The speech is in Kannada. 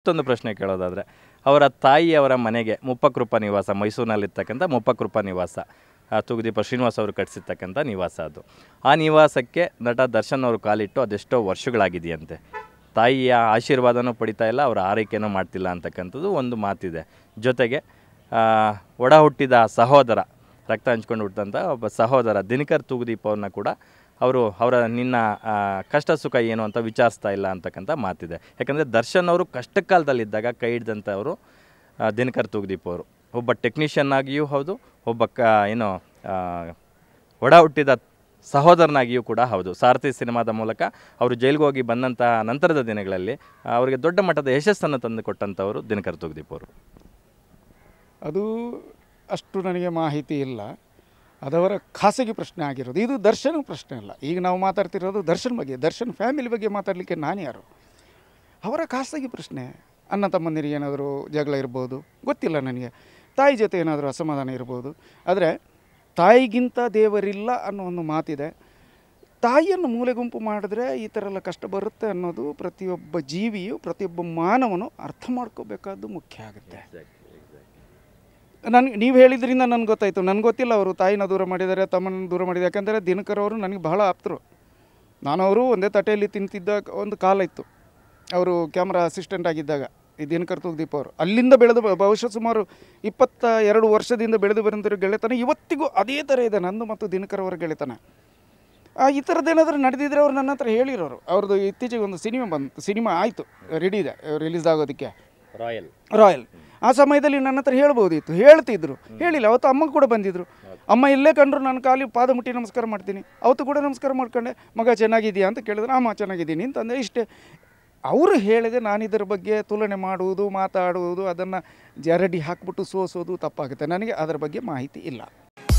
ಮತ್ತೊಂದು ಪ್ರಶ್ನೆ ಕೇಳೋದಾದರೆ ಅವರ ತಾಯಿಯವರ ಮನೆಗೆ ಮುಪ್ಪಕೃಪ ನಿವಾಸ ಮೈಸೂರಿನಲ್ಲಿರ್ತಕ್ಕಂಥ ಮುಪ್ಪಕೃಪ ನಿವಾಸ ತೂಗುದೀಪ ಶ್ರೀನಿವಾಸ್ ಅವರು ಕಟ್ಟಿಸಿರ್ತಕ್ಕಂಥ ನಿವಾಸ ಅದು ಆ ನಿವಾಸಕ್ಕೆ ನಟ ದರ್ಶನ್ ಅವರು ಕಾಲಿಟ್ಟು ಅದೆಷ್ಟೋ ವರ್ಷಗಳಾಗಿದೆಯಂತೆ ತಾಯಿಯ ಆಶೀರ್ವಾದನೂ ಪಡಿತಾ ಇಲ್ಲ ಅವರ ಆರೈಕೆನೂ ಮಾಡ್ತಿಲ್ಲ ಅಂತಕ್ಕಂಥದ್ದು ಒಂದು ಮಾತಿದೆ ಜೊತೆಗೆ ಒಡ ಹುಟ್ಟಿದ ಸಹೋದರ ರಕ್ತ ಹಂಚ್ಕೊಂಡು ಹುಟ್ಟಿದಂಥ ಒಬ್ಬ ಸಹೋದರ ದಿನಕರ್ ತೂಗುದೀಪ ಕೂಡ ಅವರು ಅವರ ನಿನ್ನ ಕಷ್ಟ ಸುಖ ಏನು ಅಂತ ವಿಚಾರಿಸ್ತಾ ಇಲ್ಲ ಅಂತಕ್ಕಂಥ ಮಾತಿದೆ ಯಾಕಂದರೆ ದರ್ಶನ್ ಅವರು ಕಷ್ಟ ಕಾಲದಲ್ಲಿದ್ದಾಗ ಕೈ ಹಿಡಿದಂಥವರು ದಿನಕರ್ ತೂಗ್ದೀಪ್ ಅವರು ಒಬ್ಬ ಟೆಕ್ನಿಷಿಯನ್ ಆಗಿಯೂ ಹೌದು ಒಬ್ಬ ಕ ಏನು ಒಡ ಹುಟ್ಟಿದ ಸಹೋದರನಾಗಿಯೂ ಕೂಡ ಹೌದು ಸಾರಥಿ ಸಿನಿಮಾದ ಮೂಲಕ ಅವರು ಜೈಲಿಗೆ ಹೋಗಿ ಬಂದಂತಹ ನಂತರದ ದಿನಗಳಲ್ಲಿ ಅವರಿಗೆ ದೊಡ್ಡ ಮಟ್ಟದ ಯಶಸ್ಸನ್ನು ತಂದು ಕೊಟ್ಟಂಥವರು ದಿನಕರ್ ತೂಗ್ದೀಪ್ ಅವರು ಅದು ಅಷ್ಟು ನನಗೆ ಮಾಹಿತಿ ಇಲ್ಲ ಅದವರ ಖಾಸಗಿ ಪ್ರಶ್ನೆ ಆಗಿರೋದು ಇದು ದರ್ಶನ ಪ್ರಶ್ನೆ ಅಲ್ಲ ಈಗ ನಾವು ಮಾತಾಡ್ತಿರೋದು ದರ್ಶನ್ ಬಗ್ಗೆ ದರ್ಶನ್ ಫ್ಯಾಮಿಲಿ ಬಗ್ಗೆ ಮಾತಾಡಲಿಕ್ಕೆ ನಾನು ಯಾರು ಅವರ ಖಾಸಗಿ ಪ್ರಶ್ನೆ ಅನ್ನ ತಮ್ಮಂದಿರಿಗೆ ಏನಾದರೂ ಜಗಳ ಇರ್ಬೋದು ಗೊತ್ತಿಲ್ಲ ನನಗೆ ತಾಯಿ ಜೊತೆ ಏನಾದರೂ ಅಸಮಾಧಾನ ಇರ್ಬೋದು ಆದರೆ ತಾಯಿಗಿಂತ ದೇವರಿಲ್ಲ ಅನ್ನೋ ಒಂದು ಮಾತಿದೆ ತಾಯಿಯನ್ನು ಮೂಲೆಗುಂಪು ಮಾಡಿದ್ರೆ ಈ ಥರ ಎಲ್ಲ ಕಷ್ಟ ಬರುತ್ತೆ ಅನ್ನೋದು ಪ್ರತಿಯೊಬ್ಬ ಜೀವಿಯು ಪ್ರತಿಯೊಬ್ಬ ಮಾನವನು ಅರ್ಥ ಮಾಡ್ಕೋಬೇಕಾದ್ದು ಮುಖ್ಯ ಆಗುತ್ತೆ ನನಗೆ ನೀವು ಹೇಳಿದ್ರಿಂದ ನನಗೆ ಗೊತ್ತಾಯಿತು ನನಗೆ ಗೊತ್ತಿಲ್ಲ ಅವರು ತಾಯಿನ ದೂರ ಮಾಡಿದ್ದಾರೆ ತಮ್ಮನ ದೂರ ಮಾಡಿದ್ದಾರೆ ಯಾಕಂದರೆ ದಿನಕರ್ ಅವರು ನನಗೆ ಬಹಳ ಆಪ್ತರು ನಾನು ಅವರು ಒಂದೇ ತಟೆಯಲ್ಲಿ ತಿಂತಿದ್ದ ಒಂದು ಕಾಲ ಇತ್ತು ಅವರು ಕ್ಯಾಮ್ರಾ ಅಸಿಸ್ಟೆಂಟ್ ಆಗಿದ್ದಾಗ ಈ ದಿನಕರ್ ತೂಗ್ದೀಪ್ ಅವರು ಅಲ್ಲಿಂದ ಬೆಳೆದು ಬಹುಶಃ ಸುಮಾರು ಇಪ್ಪತ್ತ ಎರಡು ವರ್ಷದಿಂದ ಬೆಳೆದು ಬರೆದಿರೋ ಗೆಳೆತನ ಇವತ್ತಿಗೂ ಅದೇ ಥರ ಇದೆ ನಂದು ಮತ್ತು ದಿನಕರ್ ಅವರ ಗೆಳೆತನ ಈ ಥರದ್ದೇನಾದರೂ ನಡೆದಿದ್ರೆ ಅವ್ರು ನನ್ನ ಹತ್ರ ಹೇಳಿರೋರು ಅವ್ರದ್ದು ಇತ್ತೀಚೆಗೆ ಒಂದು ಸಿನಿಮಾ ಬಂತು ಸಿನಿಮಾ ಆಯಿತು ರೆಡಿ ಇದೆ ರಿಲೀಸ್ ಆಗೋದಕ್ಕೆ ರಾಯಲ್ ರಾಯಲ್ ಆ ಸಮಯದಲ್ಲಿ ನನ್ನ ಹತ್ರ ಹೇಳ್ಬೋದಿತ್ತು ಹೇಳ್ತಿದ್ರು ಹೇಳಿಲ್ಲ ಅವತ್ತು ಅಮ್ಮ ಕೂಡ ಬಂದಿದ್ದರು ಅಮ್ಮ ಇಲ್ಲೇ ಕಂಡ್ರು ನಾನು ಖಾಲಿ ಪಾದ ಮುಟ್ಟಿ ನಮಸ್ಕಾರ ಮಾಡ್ತೀನಿ ಅವತ್ತು ಕೂಡ ನಮಸ್ಕಾರ ಮಾಡ್ಕೊಂಡೆ ಮಗ ಚೆನ್ನಾಗಿದೆಯಾ ಅಂತ ಕೇಳಿದ್ರು ಅಮ್ಮ ಚೆನ್ನಾಗಿದ್ದೀನಿ ಅಂತಂದರೆ ಇಷ್ಟೇ ಅವರು ಹೇಳಿದೆ ನಾನು ಇದರ ಬಗ್ಗೆ ತುಲನೆ ಮಾಡುವುದು ಮಾತಾಡುವುದು ಅದನ್ನು ಜರಡಿ ಹಾಕ್ಬಿಟ್ಟು ಸೋಸೋದು ತಪ್ಪಾಗುತ್ತೆ ನನಗೆ ಅದರ ಬಗ್ಗೆ ಮಾಹಿತಿ ಇಲ್ಲ